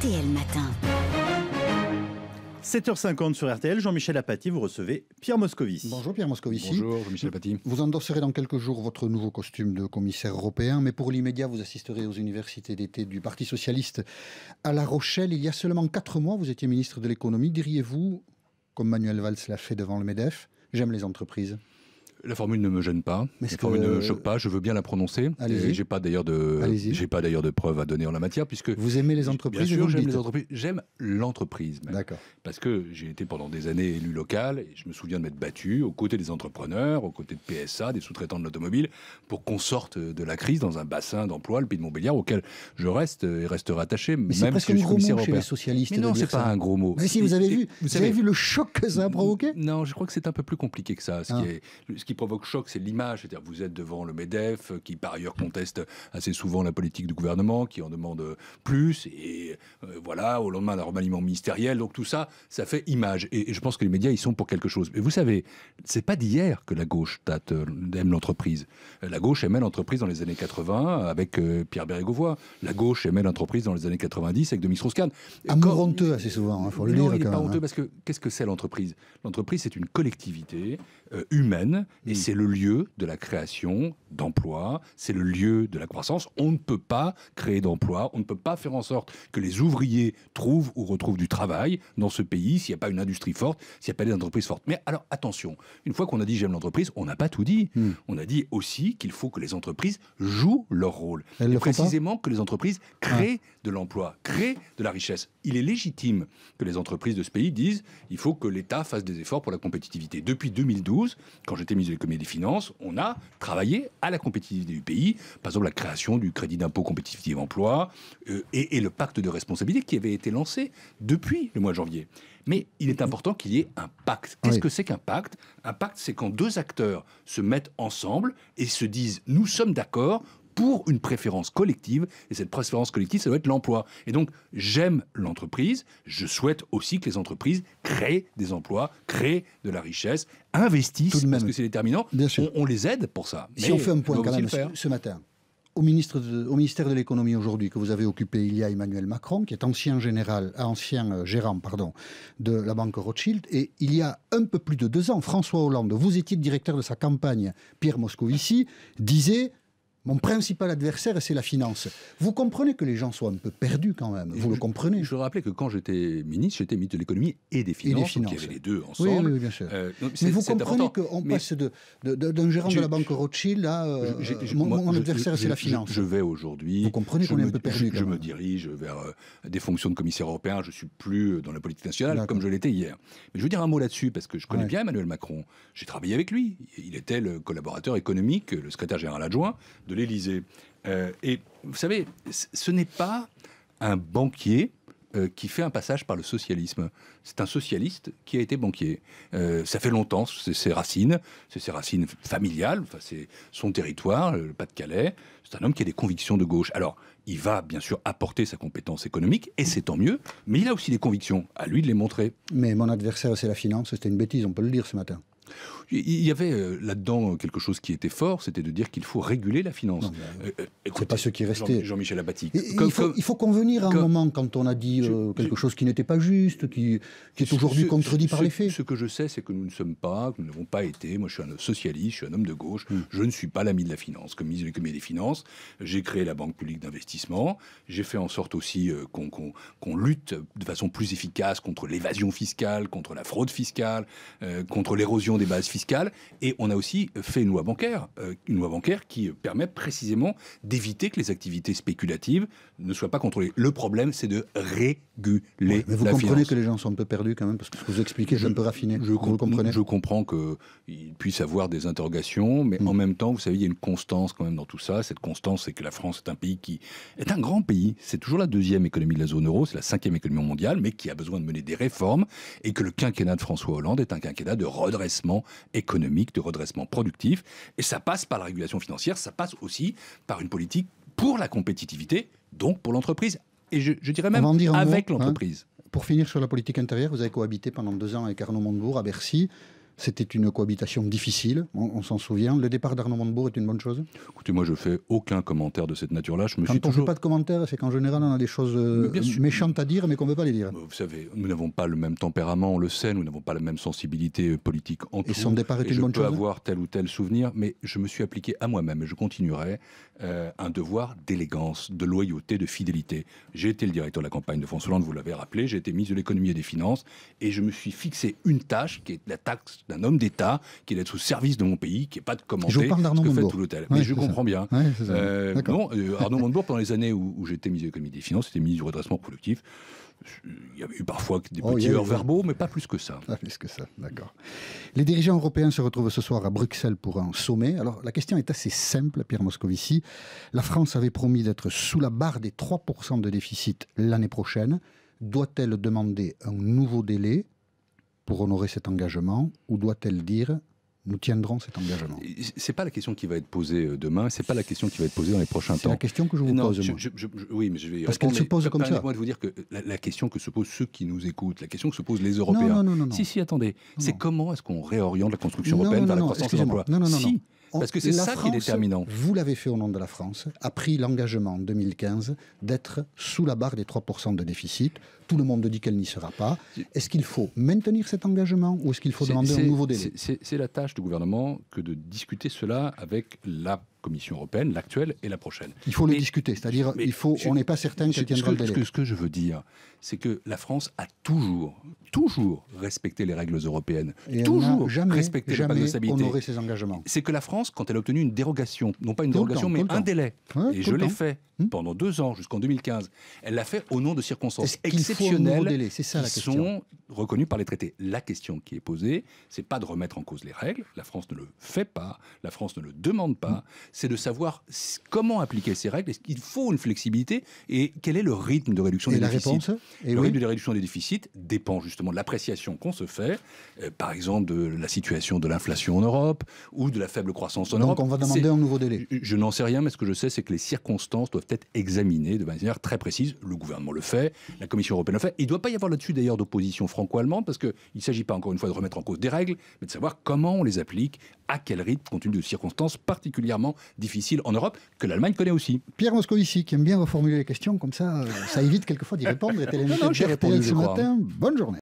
RTL Matin. 7h50 sur RTL, Jean-Michel Apathy, vous recevez Pierre Moscovici. Bonjour Pierre Moscovici. Bonjour Jean-Michel Apathy. Vous endosserez dans quelques jours votre nouveau costume de commissaire européen, mais pour l'immédiat, vous assisterez aux universités d'été du Parti Socialiste à La Rochelle. Il y a seulement 4 mois, vous étiez ministre de l'économie. Diriez-vous, comme Manuel Valls l'a fait devant le MEDEF, j'aime les entreprises la formule ne me gêne pas. Mais la formule ne me choque pas. Je veux bien la prononcer. J'ai pas d'ailleurs de, j'ai pas d'ailleurs de preuves à donner en la matière puisque vous aimez les entreprises. Bien sûr, j'aime les entreprises. J'aime l'entreprise. D'accord. Parce que j'ai été pendant des années élu local et je me souviens de m'être battu aux côtés des entrepreneurs, aux côtés de PSA, des sous-traitants de l'automobile, pour qu'on sorte de la crise dans un bassin d'emploi, le Pays de Montbéliard, auquel je reste et resterai attaché, Mais même si je suis commissaire européen. Les socialistes Mais non, c'est pas un gros mot. Mais si vous avez vu, vous, avez vu le choc que ça a provoqué. Non, je crois que c'est un peu plus compliqué que ça. Ce qui ah. est, qui provoque choc, c'est l'image. C'est-à-dire vous êtes devant le MEDEF, euh, qui par ailleurs conteste assez souvent la politique du gouvernement, qui en demande euh, plus, et euh, voilà, au lendemain d'un remaniement ministériel. Donc tout ça, ça fait image. Et, je pense que les médias, ils sont pour quelque chose. Mais vous savez, c'est pas d'hier que la gauche date, aime l'entreprise. La gauche aimait l'entreprise dans les années 80 avec Pierre Bérégovoy. La gauche aimait l'entreprise dans les années 90 avec Dominique Strauss-Kahn. Amour honteux assez souvent, il hein, faut le pas honteux hein. parce que qu'est-ce que c'est l'entreprise L'entreprise, c'est une collectivité humaine et hmm. c'est le lieu de la création d'emplois, c'est le lieu de la croissance. On ne peut pas créer d'emplois, on ne peut pas faire en sorte que les ouvriers trouvent ou retrouvent du travail dans ce pays s'il n'y a pas une industrie forte, s'il n'y a pas des entreprises fortes. Mais alors attention, une fois qu'on a dit j'aime l'entreprise, on n'a pas tout dit. Hmm. On a dit aussi qu'il faut que les entreprises jouent leur rôle. précisément que les entreprises créent ah. de l'emploi, créent de la richesse. Il est légitime que les entreprises de ce pays disent il faut que l'État fasse des efforts pour la compétitivité. Depuis 2012, quand j'étais ministre de des finances, on a travaillé à la compétitivité du pays, par exemple la création du crédit d'impôt compétitivité emploi euh, et, le pacte de responsabilité qui avait été lancé depuis le mois de janvier. Mais il est important qu'il y ait un pacte. Qu'est-ce que c'est qu'un pacte Un pacte, c'est quand deux acteurs se mettent ensemble et se disent nous sommes d'accord pour une préférence collective, et cette préférence collective, ça doit être l'emploi. Et donc, j'aime l'entreprise, je souhaite aussi que les entreprises créent des emplois, créent de la richesse, investissent, même. parce que c'est déterminant. Bien On, les aide pour ça. Si on fait un point quand même ce matin, au, au, ministère de l'économie aujourd'hui que vous avez occupé, il y a Emmanuel Macron, qui est ancien général, ancien euh, gérant pardon, de la banque Rothschild, et il y a un peu plus de deux ans, François Hollande, vous étiez directeur de sa campagne, Pierre Moscovici, disait mon principal adversaire, c'est la finance. Vous comprenez que les gens soient un peu perdus quand même. Vous le comprenez. Je rappelais que quand j'étais ministre, j'étais ministre de l'économie et des finances. il les deux ensemble. Oui, oui bien sûr. Euh, mais vous comprenez qu'on passe d'un gérant de la banque Rothschild à euh, mon, adversaire, c'est la finance. Je, vais aujourd'hui. Vous comprenez qu'on est un peu perdu. Je, me dirige vers euh, des fonctions de commissaire européen. Je ne suis plus dans la politique nationale comme je l'étais hier. Mais je veux dire un mot là-dessus parce que je connais bien Emmanuel Macron. J'ai travaillé avec lui. Il était le collaborateur économique, le secrétaire général adjoint de l'Élysée. Euh, et vous savez, ce n'est pas un banquier euh, qui fait un passage par le socialisme. C'est un socialiste qui a été banquier. Euh, ça fait longtemps, c'est ses racines, c'est ses racines familiales, enfin, c'est son territoire, le Pas-de-Calais. C'est un homme qui a des convictions de gauche. Alors, il va bien sûr apporter sa compétence économique, et c'est tant mieux, mais il a aussi des convictions, à lui de les montrer. Mais mon adversaire, c'est la finance, c'était une bêtise, on peut le dire ce matin. Il y avait euh, là-dedans quelque chose qui était fort, c'était de dire qu'il faut réguler la finance. et euh, euh, pas ce qui restait. Jean-Michel Jean il, faut, convenir à un moment quand on a dit quelque chose qui n'était pas juste, qui, qui est aujourd'hui contredit par les faits. Ce que je sais, c'est que nous ne sommes pas, que nous n'avons pas été. Moi, je suis un socialiste, je suis un homme de gauche. Hmm. Je ne suis pas l'ami de la finance. Comme a des finances, j'ai créé la Banque publique d'investissement. J'ai fait en sorte aussi qu'on lutte de façon plus efficace contre l'évasion fiscale, contre la fraude fiscale, contre l'érosion des bases fiscales. Et on a aussi fait une loi bancaire, euh, une loi bancaire qui permet précisément d'éviter que les activités spéculatives ne soient pas contrôlées. Le problème, c'est de réguler vous comprenez que les gens sont un peu perdus quand même, parce que ce que vous expliquez, je, un peu raffiné. Je, com je comprends qu'ils puissent avoir des interrogations, mais en hmm. même temps, vous savez, il y a une constance quand même dans tout ça. Cette constance, c'est que la France est un pays qui est un grand pays. C'est toujours la deuxième économie de la zone euro, c'est la cinquième économie mondiale, mais qui a besoin de mener des réformes, et que le quinquennat de François Hollande est un quinquennat de redressement économique, de redressement productif. Et ça passe par la régulation financière, ça passe aussi par une politique pour la compétitivité, donc pour l'entreprise. Et je, dirais même avec hein. l'entreprise. pour finir sur la politique intérieure, vous avez cohabité pendant deux ans avec Arnaud Montebourg à Bercy. C'était une cohabitation difficile, on, s'en souvient. Le départ d'Arnaud Montebourg est une bonne chose Écoutez, moi je fais aucun commentaire de cette nature-là. Je me quand suis on ne toujours... fait pas de commentaire, c'est qu'en général on a des choses euh, méchantes à dire mais qu'on ne veut pas les dire. Vous savez, nous n'avons pas le même tempérament, on le sait, nous n'avons pas la même sensibilité politique en Et son départ est bonne chose je peux avoir tel ou tel souvenir, mais je me suis appliqué à moi-même et je continuerai euh, un devoir d'élégance, de loyauté, de fidélité. J'ai été le directeur de la campagne de François Hollande, vous l'avez rappelé, j'ai été ministre de l'économie et des finances et je me suis fixé une tâche qui est la taxe d'un homme d'État qui est au service de mon pays, qui n'est pas de commenter je ce que fait tout l'hôtel. Mais je comprends bien. Euh, euh, Arnaud Montebourg, pendant les années où, j'étais ministre de l'économie des finances, c'était ministre du redressement productif, euh, Il y avait eu parfois des oh, petits heurts verbaux, mais pas plus que ça. Pas plus que ça, d'accord. Les dirigeants européens se retrouvent ce soir à Bruxelles pour un sommet. Alors la question est assez simple, Pierre Moscovici. La France avait promis d'être sous la barre des 3% de déficit l'année prochaine. Doit-elle demander un nouveau délai pour honorer cet engagement ou doit-elle dire nous tiendrons cet engagement C'est pas la question qui va être posée euh, demain, c'est pas la question qui va être posée dans les prochains temps. C'est la question que je vous pose. moi. oui, mais je vais parce qu'elle se pose comme ça. moi de vous dire que la, question que se posent ceux qui nous écoutent, la question que se posent les Européens. Non, non, non, Si, si, attendez. C'est comment est-ce qu'on réoriente la construction européenne vers la croissance et l'emploi Non, non, non. Si, oh, parce que c'est ça qui est déterminant. Vous l'avez fait au nom de la France, a pris l'engagement en 2015 d'être sous la barre des 3% de déficit. Tout le monde dit qu'elle n'y sera pas. Est-ce qu'il faut maintenir cet engagement ou est-ce qu'il faut demander un nouveau délai C'est la tâche du gouvernement que de discuter cela avec la Commission européenne, l'actuelle et la prochaine. Il faut le discuter, c'est-à-dire il faut, on n'est pas certain qu'elle tiendra le délai. Ce que, ce que je veux dire, c'est que la France a toujours, toujours respecté les règles européennes, toujours jamais, respecté jamais les de honoré ses engagements. C'est que la France, quand elle a obtenu une dérogation, non pas une dérogation, mais un délai, et je l'ai fait, Hmm pendant deux ans, jusqu'en 2015. Elle l'a fait au nom de circonstances exceptionnelles qui sont reconnues par les traités. La question qui est posée, c'est pas de remettre en cause les règles. La France ne le fait pas, la France ne le demande pas. Hmm c'est de savoir comment appliquer ces règles. Est-ce qu'il faut une flexibilité et quel est le rythme de réduction des déficits et eh Le rythme de réduction des déficits dépend justement de l'appréciation qu'on se fait, euh, par exemple de la situation de l'inflation en Europe ou de la faible croissance en Europe. Donc on va demander un nouveau délai. Je, je n'en sais rien, mais ce que je sais, c'est que les circonstances doivent être examinées de manière très précise. Le gouvernement le fait, la Commission européenne le fait. Il ne doit pas y avoir là-dessus d'ailleurs d'opposition franco-allemande parce qu'il ne s'agit pas encore une fois de remettre en cause des règles, mais de savoir comment on les applique, à quel rythme, compte tenu de circonstances particulièrement difficiles en Europe que l'Allemagne connaît aussi. Pierre Moscovici qui aime bien reformuler les questions comme ça, euh, ça évite quelquefois d'y répondre. non, non, Bonne journée.